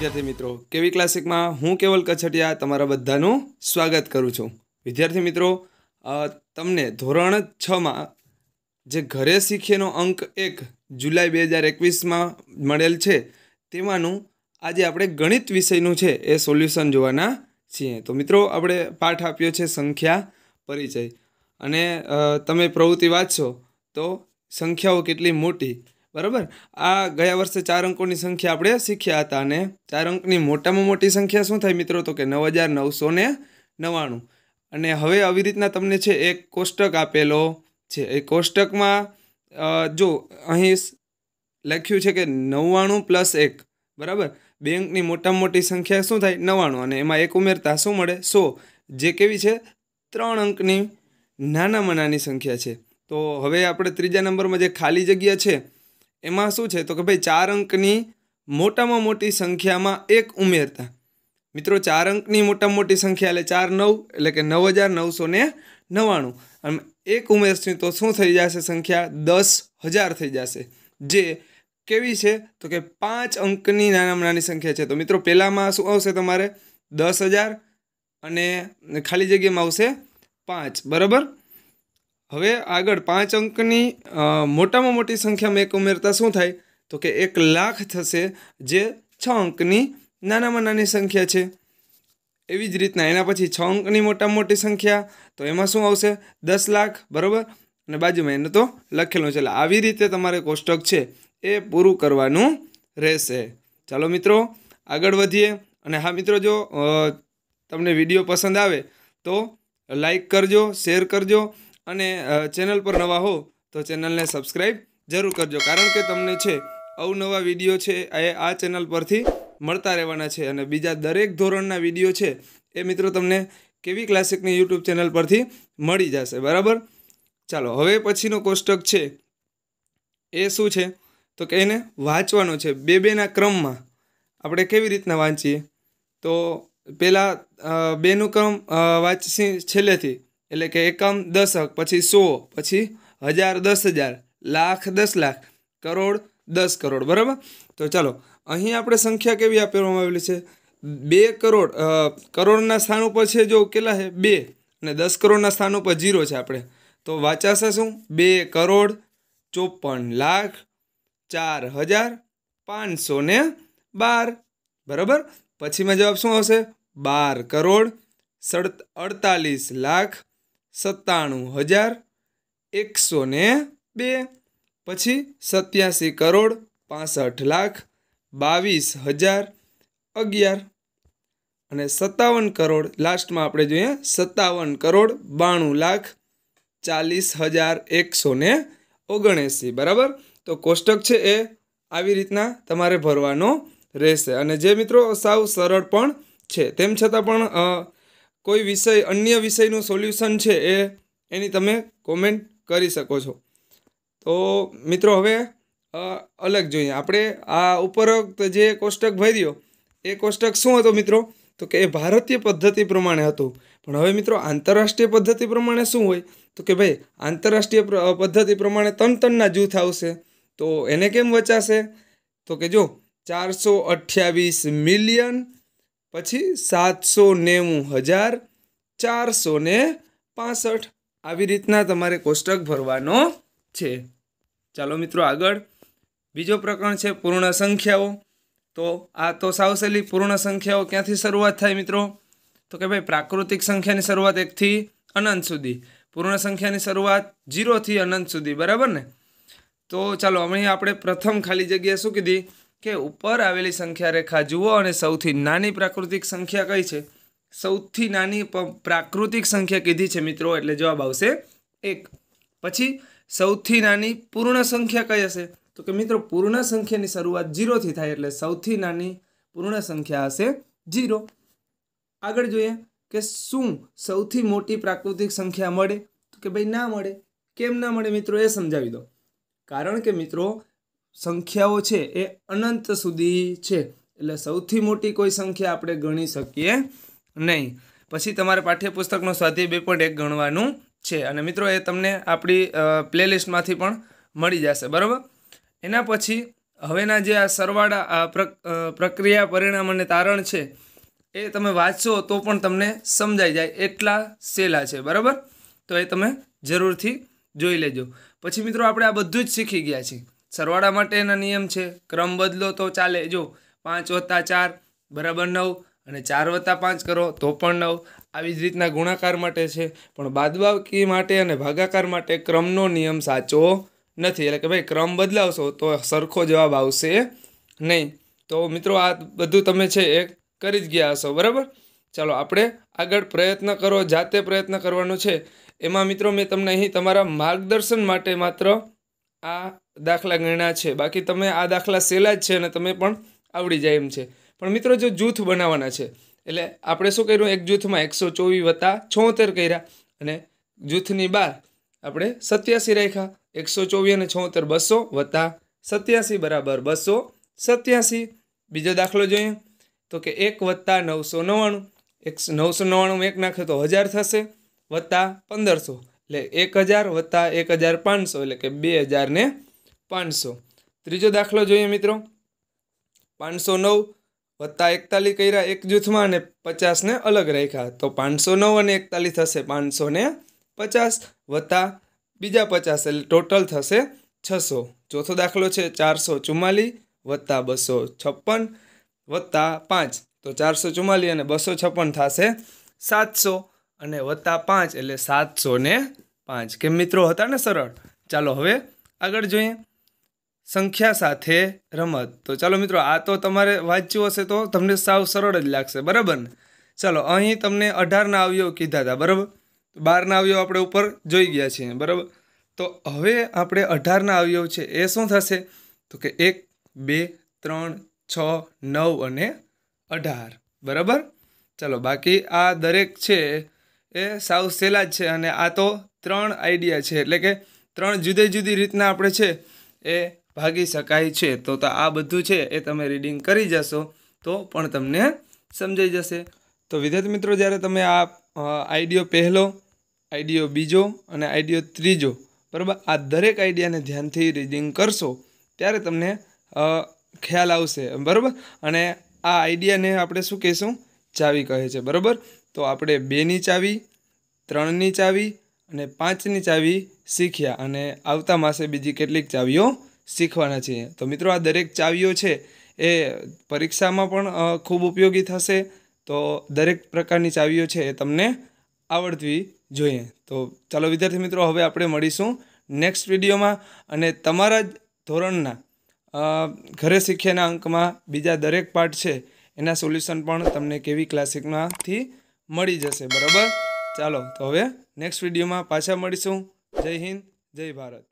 વિદ્યાર્થી મિત્રો કેવી ક્લાસિકમાં હું કેવલ કછડિયા તમારા બધાનું સ્વાગત કરું છું વિદ્યાર્થી મિત્રો તમને ધોરણ છમાં જે ઘરે શીખેનો અંક એક જુલાઈ બે હજાર એકવીસમાં મળેલ છે તેમાંનું આજે આપણે ગણિત વિષયનું છે એ સોલ્યુશન જોવાના છીએ તો મિત્રો આપણે પાઠ આપ્યો છે સંખ્યા પરિચય અને તમે પ્રવૃત્તિ વાંચશો તો સંખ્યાઓ કેટલી મોટી બરાબર આ ગયા વર્ષે ચાર અંકોની સંખ્યા આપણે શીખ્યા હતા અને ચાર અંકની મોટામાં મોટી સંખ્યા શું થાય મિત્રો તો કે નવ હજાર નવસો ને નવ્વાણું અને હવે આવી રીતના તમને છે એક કોષ્ટક આપેલો છે એ કોષ્ટકમાં જો અહીં લખ્યું છે કે નવ્વાણું પ્લસ એક બરાબર બેંકની મોટામાં મોટી સંખ્યા શું થાય નવ્વાણું અને એમાં એક ઉમેરતા શું મળે સો જે કેવી છે ત્રણ અંકની નાનામાં નાની સંખ્યા છે તો હવે આપણે ત્રીજા નંબરમાં જે ખાલી જગ્યા છે એમાં શું છે તો કે ભાઈ ચાર અંકની મોટામાં મોટી સંખ્યામાં એક ઉમેરતા મિત્રો ચાર અંકની મોટામાં મોટી સંખ્યા એટલે ચાર નવ એટલે કે નવ હજાર નવસો ને નવ્વાણું અને એક ઉમેરશું તો શું થઈ જશે સંખ્યા દસ હજાર થઈ જશે જે કેવી છે તો કે પાંચ અંકની નાનામાં નાની સંખ્યા છે તો મિત્રો પહેલાંમાં શું આવશે તમારે દસ હજાર અને ખાલી જગ્યામાં આવશે પાંચ બરાબર હવે આગળ પાંચ અંકની મોટામાં મોટી સંખ્યામાં એક ઉમેરતા શું થાય તો કે એક લાખ થશે જે છ અંકની નાનામાં નાની સંખ્યા છે એવી જ રીતના એના પછી છ અંકની મોટામાં મોટી સંખ્યા તો એમાં શું આવશે દસ લાખ બરાબર અને બાજુમાં એને તો લખેલું છે એટલે આવી રીતે તમારે કોષ્ટક છે એ પૂરું કરવાનું રહેશે ચાલો મિત્રો આગળ વધીએ અને હા મિત્રો જો તમને વિડીયો પસંદ આવે તો લાઈક કરજો શેર કરજો અને ચેનલ પર નવા હો તો ચેનલને સબસ્ક્રાઈબ જરૂર કરજો કારણ કે તમને છે અવનવા વિડીયો છે એ આ ચેનલ પરથી મળતા રહેવાના છે અને બીજા દરેક ધોરણના વિડીયો છે એ મિત્રો તમને કેવી ક્લાસિકની યુટ્યુબ ચેનલ પરથી મળી જશે બરાબર ચાલો હવે પછીનો કોષ્ટક છે એ શું છે તો કે એને વાંચવાનો છે બે બેના ક્રમમાં આપણે કેવી રીતના વાંચીએ તો પહેલાં બેનું ક્રમ વાંચી છેલ્લેથી એટલે કે એકમ દશક પછી સો પછી હજાર દસ હજાર લાખ દસ લાખ કરોડ દસ કરોડ બરાબર તો ચાલો અહીં આપણે સંખ્યા કેવી આપવામાં આવેલી છે બે કરોડ કરોડના સ્થાન ઉપર છે જો કેટલા છે બે અને દસ કરોડના સ્થાન ઉપર ઝીરો છે આપણે તો વાંચાશે શું બે કરોડ ચોપન લાખ ચાર હજાર પાંચસો ને બાર બરાબર પછીમાં જવાબ શું આવશે બાર કરોડ સડ અડતાલીસ લાખ સત્તાણું હજાર એકસો ને બે પછી સત્યાસી કરોડ પાસઠ લાખ બાવીસ હજાર અગિયાર અને સત્તાવન કરોડ લાસ્ટમાં આપણે જોઈએ સત્તાવન કરોડ બાણું લાખ ચાલીસ હજાર એકસો ને ઓગણએંસી બરાબર તો કોષ્ટક છે એ આવી રીતના તમારે ભરવાનો રહેશે અને જે મિત્રો સાવ સરળ પણ છે તેમ છતાં પણ કોઈ વિષય અન્ય વિષયનું સોલ્યુશન છે એ એની તમે કોમેન્ટ કરી શકો છો તો મિત્રો હવે અલગ જોઈએ આપણે આ ઉપરોક્ત જે કોષ્ટક ભર્યો એ કોષ્ટક શું હતો મિત્રો તો કે એ ભારતીય પદ્ધતિ પ્રમાણે હતું પણ હવે મિત્રો આંતરરાષ્ટ્રીય પદ્ધતિ પ્રમાણે શું હોય તો કે ભાઈ આંતરરાષ્ટ્રીય પદ્ધતિ પ્રમાણે તન તનના જૂથ આવશે તો એને કેમ વચાશે તો કે જો ચારસો અઠ્યાવીસ મિલિયન પછી સાતસો નેવું હજાર ચારસો ને પાસઠ આવી રીતના તમારે કોષ્ટક ભરવાનો છે ચાલો મિત્રો આગળ બીજો પ્રકરણ છે પૂર્ણ સંખ્યાઓ તો આ તો સાવ સહેલી પૂર્ણ સંખ્યાઓ ક્યાંથી શરૂઆત થાય મિત્રો તો કે ભાઈ પ્રાકૃતિક સંખ્યાની શરૂઆત એકથી અનંત સુધી પૂર્ણ સંખ્યાની શરૂઆત જીરોથી અનંત સુધી બરાબર ને તો ચાલો અમે આપણે પ્રથમ ખાલી જગ્યાએ શું કીધી કે ઉપર આવેલી સંખ્યા રેખા જુઓ અને સૌથી નાની પ્રાકૃતિક સંખ્યા કઈ છે સૌથી નાની પ્રાકૃતિક સંખ્યા કીધી છે મિત્રો એટલે જવાબ આવશે એક પછી સૌથી નાની પૂર્ણ સંખ્યા કઈ હશે તો કે મિત્રો પૂર્ણ સંખ્યાની શરૂઆત જીરોથી થાય એટલે સૌથી નાની પૂર્ણ સંખ્યા હશે જીરો આગળ જોઈએ કે શું સૌથી મોટી પ્રાકૃતિક સંખ્યા મળે તો કે ભાઈ ના મળે કેમ ના મળે મિત્રો એ સમજાવી દો કારણ કે મિત્રો સંખ્યાઓ છે એ અનંત સુધી છે એટલે સૌથી મોટી કોઈ સંખ્યા આપણે ગણી શકીએ નહીં પછી તમારે પાઠ્યપુસ્તકનો સ્વાધ્યાય બે પોઈન્ટ એક ગણવાનું છે અને મિત્રો એ તમને આપણી પ્લેલિસ્ટમાંથી પણ મળી જશે બરાબર એના પછી હવેના જે આ સરવાળા પ્રક્રિયા પરિણામ અને તારણ છે એ તમે વાંચશો તો પણ તમને સમજાઈ જાય એટલા સહેલા છે બરાબર તો એ તમે જરૂરથી જોઈ લેજો પછી મિત્રો આપણે આ બધું જ શીખી ગયા છીએ સરવાળા માટેના નિયમ છે ક્રમ બદલો તો ચાલે જો પાંચ વત્તા ચાર બરાબર નવ અને ચાર વત્તા પાંચ કરો તો પણ નવ આવી જ રીતના ગુણાકાર માટે છે પણ બાદબાકી માટે અને ભાગાકાર માટે ક્રમનો નિયમ સાચો નથી એટલે કે ભાઈ ક્રમ બદલાવશો તો સરખો જવાબ આવશે નહીં તો મિત્રો આ બધું તમે છે એ કરી જ ગયા હશો બરાબર ચાલો આપણે આગળ પ્રયત્ન કરો જાતે પ્રયત્ન કરવાનો છે એમાં મિત્રો મેં તમને અહીં તમારા માર્ગદર્શન માટે માત્ર આ દાખલા ગણ્યા છે બાકી તમે આ દાખલા સહેલા જ છે અને તમે પણ આવડી જાય એમ છે પણ મિત્રો જો જૂથ બનાવવાના છે એટલે આપણે શું કર્યું એક જૂથમાં એકસો ચોવીસ વત્તા છોતેર કર્યા અને જૂથની બાર આપણે સત્યાસી રાખ્યા એકસો ચોવીસ અને છોતેર બસો વત્તા સત્યાસી બરાબર બસો સત્યાસી બીજો દાખલો જોઈએ તો કે એક વત્તા નવસો નવ્વાણું એક નવસો નવ્વાણું એક નાખે તો હજાર થશે વત્તા પંદરસો એટલે એક હજાર વત્તા એક હજાર પાંચસો એટલે કે બે હજાર ને પાંચસો ત્રીજો દાખલો જોઈએ મિત્રો પાંચસો નવ વત્તા એકતાલી કર્યા એક જૂથમાં અને પચાસને અલગ રાખ્યા તો પાંચસો નવ અને એકતાલી થશે પાંચસો ને પચાસ વત્તા બીજા પચાસ એટલે ટોટલ થશે છસો ચોથો દાખલો છે ચારસો ચુમ્માલીસ વત્તા બસો છપ્પન વત્તા પાંચ તો ચારસો ચુમ્માલીસ અને બસો છપ્પન થશે સાતસો અને વત્તા પાંચ એટલે સાતસો ને પાંચ કેમ મિત્રો હતા ને સરળ ચાલો હવે આગળ જોઈએ સંખ્યા સાથે રમત તો ચાલો મિત્રો આ તો તમારે વાંચ્યું હશે તો તમને સાવ સરળ જ લાગશે બરાબર ને ચાલો અહીં તમને અઢારના આવ્યો કીધા હતા બરાબર બારના આવ્યો આપણે ઉપર જોઈ ગયા છીએ બરાબર તો હવે આપણે અઢારના આવ્યો છે એ શું થશે તો કે એક બે ત્રણ છ નવ અને અઢાર બરાબર ચાલો બાકી આ દરેક છે એ સાવ સહેલા જ છે અને આ તો ત્રણ આઈડિયા છે એટલે કે ત્રણ જુદી જુદી રીતના આપણે છે એ ભાગી શકાય છે તો તો આ બધું છે એ તમે રીડિંગ કરી જશો તો પણ તમને સમજાઈ જશે તો વિદ્યાર્થી મિત્રો જ્યારે તમે આ આઈડિયો પહેલો આઈડિયો બીજો અને આઈડિયો ત્રીજો બરાબર આ દરેક આઈડિયાને ધ્યાનથી રીડિંગ કરશો ત્યારે તમને ખ્યાલ આવશે બરાબર અને આ આઈડિયાને આપણે શું કહેશું ચાવી કહે છે બરાબર તો આપણે બેની ચાવી ત્રણની ચાવી અને પાંચની ચાવી શીખ્યા અને આવતા માસે બીજી કેટલીક ચાવીઓ શીખવાના છીએ તો મિત્રો આ દરેક ચાવીઓ છે એ પરીક્ષામાં પણ ખૂબ ઉપયોગી થશે તો દરેક પ્રકારની ચાવીઓ છે એ તમને આવડતી જોઈએ તો ચાલો વિદ્યાર્થી મિત્રો હવે આપણે મળીશું નેક્સ્ટ વિડીયોમાં અને તમારા જ ધોરણના ઘરે શીખ્યાના અંકમાં બીજા દરેક પાઠ છે એના સોલ્યુશન પણ તમને કેવી ક્લાસિકમાંથી મળી જશે બરાબર ચાલો તો હવે નેક્સ્ટ વિડીયોમાં પાછા મળીશું જય હિન્દ જય ભારત